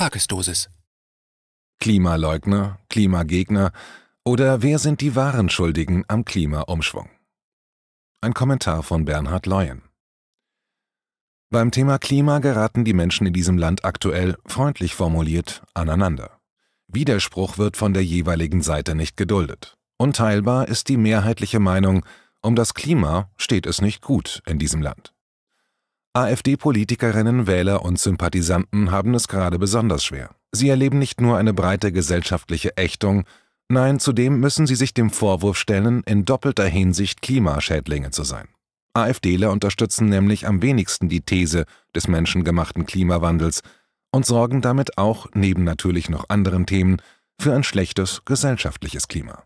Tagesdosis. Klimaleugner, Klimagegner oder wer sind die wahren Schuldigen am Klimaumschwung? Ein Kommentar von Bernhard Leuen. Beim Thema Klima geraten die Menschen in diesem Land aktuell, freundlich formuliert, aneinander. Widerspruch wird von der jeweiligen Seite nicht geduldet. Unteilbar ist die mehrheitliche Meinung, um das Klima steht es nicht gut in diesem Land. AfD-Politikerinnen, Wähler und Sympathisanten haben es gerade besonders schwer. Sie erleben nicht nur eine breite gesellschaftliche Ächtung, nein, zudem müssen sie sich dem Vorwurf stellen, in doppelter Hinsicht Klimaschädlinge zu sein. AfDler unterstützen nämlich am wenigsten die These des menschengemachten Klimawandels und sorgen damit auch, neben natürlich noch anderen Themen, für ein schlechtes gesellschaftliches Klima.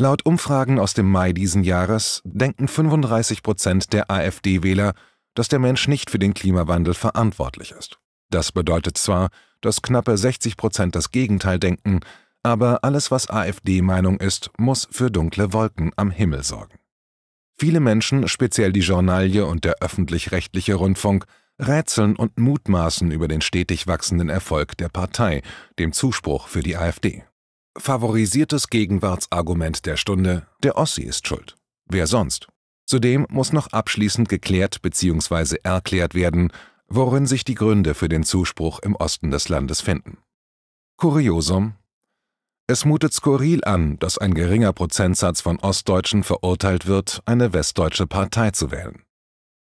Laut Umfragen aus dem Mai diesen Jahres denken 35 Prozent der AfD-Wähler, dass der Mensch nicht für den Klimawandel verantwortlich ist. Das bedeutet zwar, dass knappe 60 Prozent das Gegenteil denken, aber alles, was AfD-Meinung ist, muss für dunkle Wolken am Himmel sorgen. Viele Menschen, speziell die Journalie und der öffentlich-rechtliche Rundfunk, rätseln und mutmaßen über den stetig wachsenden Erfolg der Partei, dem Zuspruch für die AfD. Favorisiertes Gegenwartsargument der Stunde, der Ossi ist schuld. Wer sonst? Zudem muss noch abschließend geklärt bzw. erklärt werden, worin sich die Gründe für den Zuspruch im Osten des Landes finden. Kuriosum Es mutet skurril an, dass ein geringer Prozentsatz von Ostdeutschen verurteilt wird, eine westdeutsche Partei zu wählen.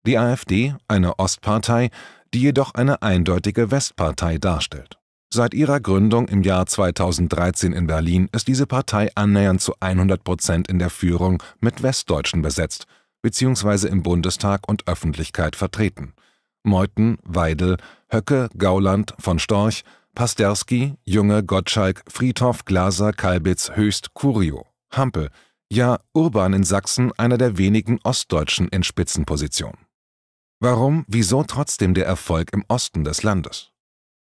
Die AfD, eine Ostpartei, die jedoch eine eindeutige Westpartei darstellt. Seit ihrer Gründung im Jahr 2013 in Berlin ist diese Partei annähernd zu 100 Prozent in der Führung mit Westdeutschen besetzt – bzw. im Bundestag und Öffentlichkeit vertreten. Meuthen, Weidel, Höcke, Gauland, von Storch, Pasterski, Junge, Gottschalk, Friedhoff, Glaser, Kalbitz, Höchst, Curio, Hampel, ja Urban in Sachsen einer der wenigen Ostdeutschen in Spitzenposition. Warum, wieso trotzdem der Erfolg im Osten des Landes?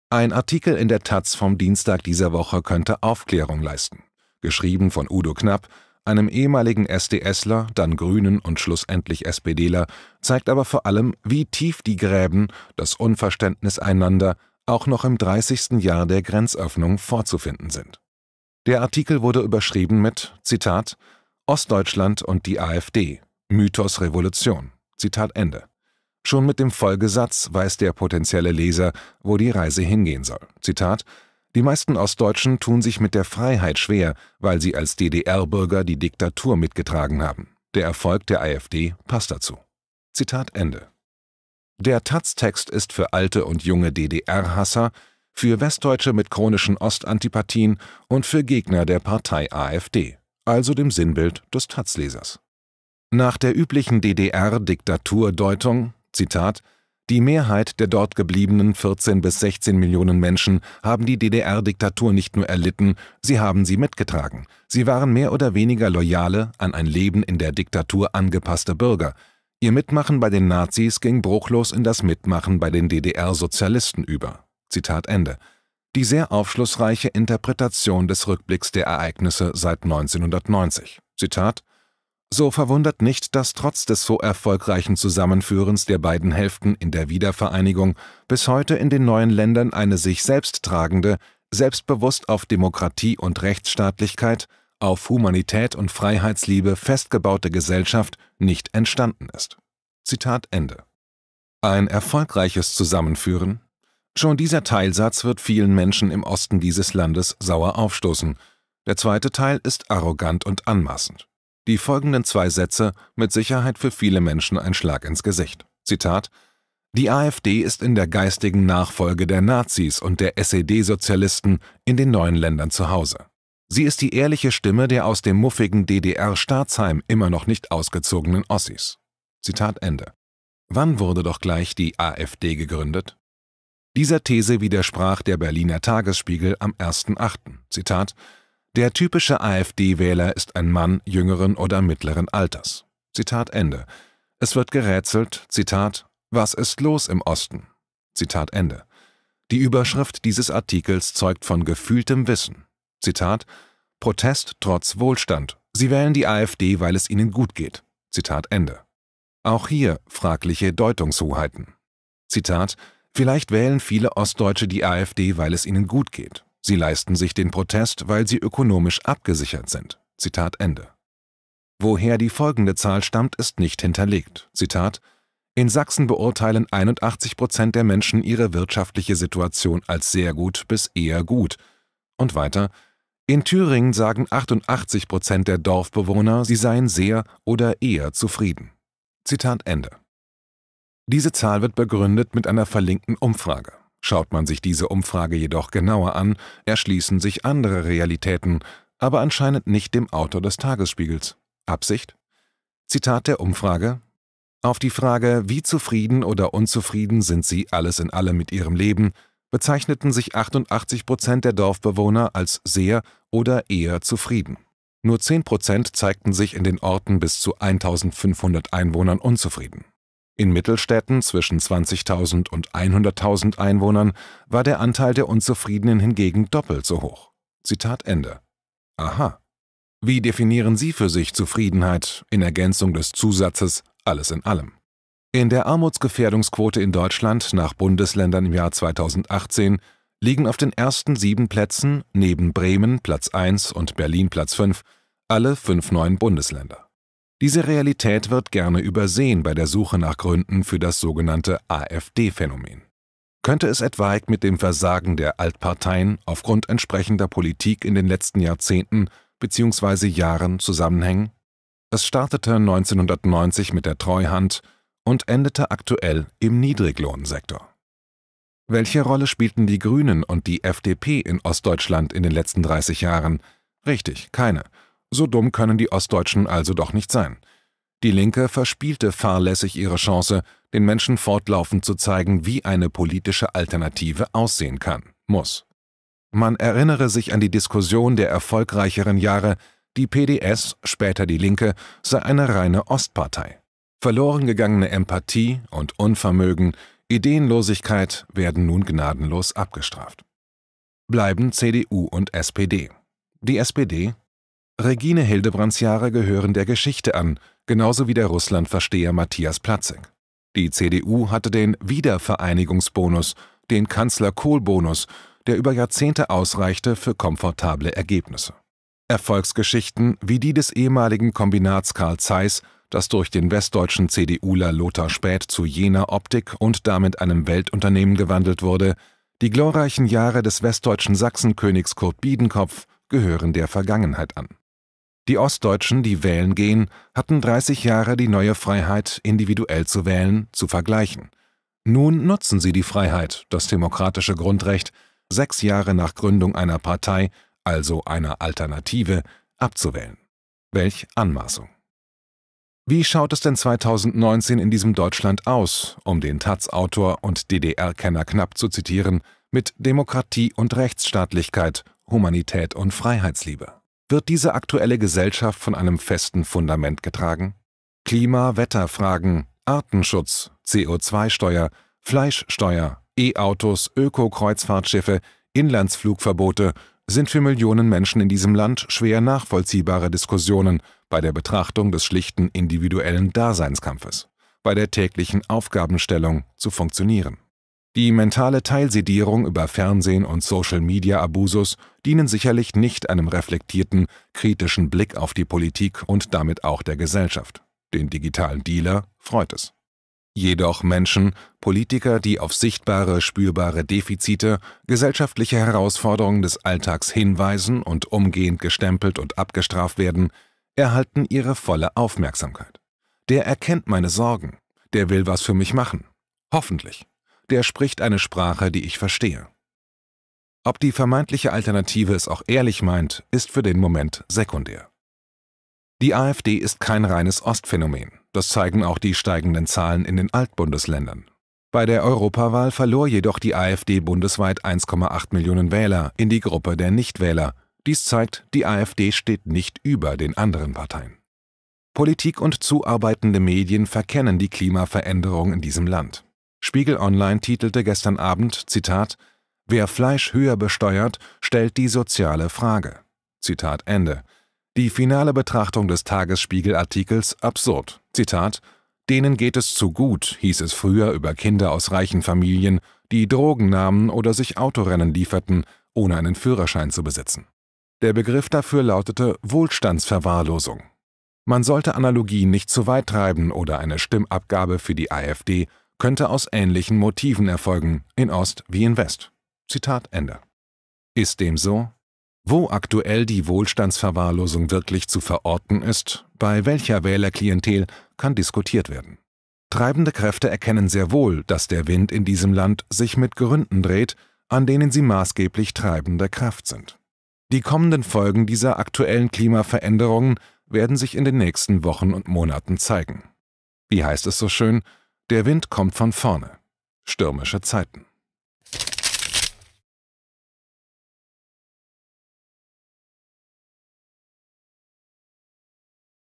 Ein Artikel in der Taz vom Dienstag dieser Woche könnte Aufklärung leisten, geschrieben von Udo Knapp einem ehemaligen SDSler, dann Grünen und schlussendlich SPDler, zeigt aber vor allem, wie tief die Gräben, das Unverständnis einander, auch noch im 30. Jahr der Grenzöffnung vorzufinden sind. Der Artikel wurde überschrieben mit, Zitat, Ostdeutschland und die AfD, Mythos Revolution, Zitat Ende. Schon mit dem Folgesatz weiß der potenzielle Leser, wo die Reise hingehen soll. Zitat, die meisten Ostdeutschen tun sich mit der Freiheit schwer, weil sie als DDR-Bürger die Diktatur mitgetragen haben. Der Erfolg der AfD passt dazu. Zitat Ende. Der Taz-Text ist für alte und junge DDR-Hasser, für Westdeutsche mit chronischen Ostantipathien und für Gegner der Partei AfD, also dem Sinnbild des Taz-Lesers. Nach der üblichen DDR-Diktaturdeutung, Zitat, die Mehrheit der dort gebliebenen 14 bis 16 Millionen Menschen haben die DDR-Diktatur nicht nur erlitten, sie haben sie mitgetragen. Sie waren mehr oder weniger loyale, an ein Leben in der Diktatur angepasste Bürger. Ihr Mitmachen bei den Nazis ging bruchlos in das Mitmachen bei den DDR-Sozialisten über. Zitat Ende. Die sehr aufschlussreiche Interpretation des Rückblicks der Ereignisse seit 1990. Zitat so verwundert nicht, dass trotz des so erfolgreichen Zusammenführens der beiden Hälften in der Wiedervereinigung bis heute in den neuen Ländern eine sich selbst tragende, selbstbewusst auf Demokratie und Rechtsstaatlichkeit, auf Humanität und Freiheitsliebe festgebaute Gesellschaft nicht entstanden ist. Zitat Ende. Ein erfolgreiches Zusammenführen? Schon dieser Teilsatz wird vielen Menschen im Osten dieses Landes sauer aufstoßen. Der zweite Teil ist arrogant und anmaßend die folgenden zwei Sätze mit Sicherheit für viele Menschen ein Schlag ins Gesicht. Zitat Die AfD ist in der geistigen Nachfolge der Nazis und der SED-Sozialisten in den neuen Ländern zu Hause. Sie ist die ehrliche Stimme der aus dem muffigen DDR-Staatsheim immer noch nicht ausgezogenen Ossis. Zitat Ende. Wann wurde doch gleich die AfD gegründet? Dieser These widersprach der Berliner Tagesspiegel am 1.8. Zitat der typische AfD-Wähler ist ein Mann jüngeren oder mittleren Alters. Zitat Ende. Es wird gerätselt, Zitat, was ist los im Osten? Zitat Ende. Die Überschrift dieses Artikels zeugt von gefühltem Wissen. Zitat, Protest trotz Wohlstand. Sie wählen die AfD, weil es ihnen gut geht. Zitat Ende. Auch hier fragliche Deutungshoheiten. Zitat, vielleicht wählen viele Ostdeutsche die AfD, weil es ihnen gut geht. Sie leisten sich den Protest, weil sie ökonomisch abgesichert sind. Zitat Ende. Woher die folgende Zahl stammt, ist nicht hinterlegt. Zitat In Sachsen beurteilen 81 Prozent der Menschen ihre wirtschaftliche Situation als sehr gut bis eher gut. Und weiter In Thüringen sagen 88 Prozent der Dorfbewohner, sie seien sehr oder eher zufrieden. Zitat Ende. Diese Zahl wird begründet mit einer verlinkten Umfrage. Schaut man sich diese Umfrage jedoch genauer an, erschließen sich andere Realitäten, aber anscheinend nicht dem Autor des Tagesspiegels. Absicht? Zitat der Umfrage Auf die Frage, wie zufrieden oder unzufrieden sind Sie alles in allem mit Ihrem Leben, bezeichneten sich 88 Prozent der Dorfbewohner als sehr oder eher zufrieden. Nur 10 Prozent zeigten sich in den Orten bis zu 1500 Einwohnern unzufrieden. In Mittelstädten zwischen 20.000 und 100.000 Einwohnern war der Anteil der Unzufriedenen hingegen doppelt so hoch. Zitat Ende. Aha. Wie definieren Sie für sich Zufriedenheit in Ergänzung des Zusatzes alles in allem? In der Armutsgefährdungsquote in Deutschland nach Bundesländern im Jahr 2018 liegen auf den ersten sieben Plätzen neben Bremen Platz 1 und Berlin Platz 5 alle fünf neuen Bundesländer. Diese Realität wird gerne übersehen bei der Suche nach Gründen für das sogenannte AfD-Phänomen. Könnte es etwaig mit dem Versagen der Altparteien aufgrund entsprechender Politik in den letzten Jahrzehnten bzw. Jahren zusammenhängen? Es startete 1990 mit der Treuhand und endete aktuell im Niedriglohnsektor. Welche Rolle spielten die Grünen und die FDP in Ostdeutschland in den letzten 30 Jahren? Richtig, keine. So dumm können die Ostdeutschen also doch nicht sein. Die Linke verspielte fahrlässig ihre Chance, den Menschen fortlaufend zu zeigen, wie eine politische Alternative aussehen kann, muss. Man erinnere sich an die Diskussion der erfolgreicheren Jahre, die PDS, später die Linke, sei eine reine Ostpartei. Verloren gegangene Empathie und Unvermögen, Ideenlosigkeit werden nun gnadenlos abgestraft. Bleiben CDU und SPD. Die SPD Regine Hildebrands Jahre gehören der Geschichte an, genauso wie der Russlandversteher Matthias Platzing. Die CDU hatte den Wiedervereinigungsbonus, den Kanzler-Kohl-Bonus, der über Jahrzehnte ausreichte für komfortable Ergebnisse. Erfolgsgeschichten wie die des ehemaligen Kombinats Karl Zeiss, das durch den westdeutschen CDUler Lothar Späth zu jener Optik und damit einem Weltunternehmen gewandelt wurde, die glorreichen Jahre des westdeutschen Sachsenkönigs Kurt Biedenkopf gehören der Vergangenheit an. Die Ostdeutschen, die wählen gehen, hatten 30 Jahre die neue Freiheit, individuell zu wählen, zu vergleichen. Nun nutzen sie die Freiheit, das demokratische Grundrecht, sechs Jahre nach Gründung einer Partei, also einer Alternative, abzuwählen. Welch Anmaßung. Wie schaut es denn 2019 in diesem Deutschland aus, um den Taz-Autor und DDR-Kenner knapp zu zitieren, mit Demokratie und Rechtsstaatlichkeit, Humanität und Freiheitsliebe? Wird diese aktuelle Gesellschaft von einem festen Fundament getragen? Klima-Wetterfragen, Artenschutz, CO2-Steuer, Fleischsteuer, E-Autos, Öko-Kreuzfahrtschiffe, Inlandsflugverbote sind für Millionen Menschen in diesem Land schwer nachvollziehbare Diskussionen bei der Betrachtung des schlichten individuellen Daseinskampfes, bei der täglichen Aufgabenstellung zu funktionieren. Die mentale Teilsedierung über Fernsehen und Social-Media-Abusus dienen sicherlich nicht einem reflektierten, kritischen Blick auf die Politik und damit auch der Gesellschaft. Den digitalen Dealer freut es. Jedoch Menschen, Politiker, die auf sichtbare, spürbare Defizite, gesellschaftliche Herausforderungen des Alltags hinweisen und umgehend gestempelt und abgestraft werden, erhalten ihre volle Aufmerksamkeit. Der erkennt meine Sorgen, der will was für mich machen. Hoffentlich der spricht eine Sprache, die ich verstehe. Ob die vermeintliche Alternative es auch ehrlich meint, ist für den Moment sekundär. Die AfD ist kein reines Ostphänomen, das zeigen auch die steigenden Zahlen in den Altbundesländern. Bei der Europawahl verlor jedoch die AfD bundesweit 1,8 Millionen Wähler in die Gruppe der Nichtwähler. Dies zeigt, die AfD steht nicht über den anderen Parteien. Politik und zuarbeitende Medien verkennen die Klimaveränderung in diesem Land. Spiegel Online titelte gestern Abend, Zitat, Wer Fleisch höher besteuert, stellt die soziale Frage. Zitat Ende. Die finale Betrachtung des Tagesspiegel-Artikels absurd. Zitat Denen geht es zu gut, hieß es früher über Kinder aus reichen Familien, die Drogen nahmen oder sich Autorennen lieferten, ohne einen Führerschein zu besitzen. Der Begriff dafür lautete Wohlstandsverwahrlosung. Man sollte Analogien nicht zu weit treiben oder eine Stimmabgabe für die AfD könnte aus ähnlichen Motiven erfolgen, in Ost wie in West. Zitat Ende. Ist dem so? Wo aktuell die Wohlstandsverwahrlosung wirklich zu verorten ist, bei welcher Wählerklientel, kann diskutiert werden. Treibende Kräfte erkennen sehr wohl, dass der Wind in diesem Land sich mit Gründen dreht, an denen sie maßgeblich treibende Kraft sind. Die kommenden Folgen dieser aktuellen Klimaveränderungen werden sich in den nächsten Wochen und Monaten zeigen. Wie heißt es so schön, der Wind kommt von vorne. Stürmische Zeiten.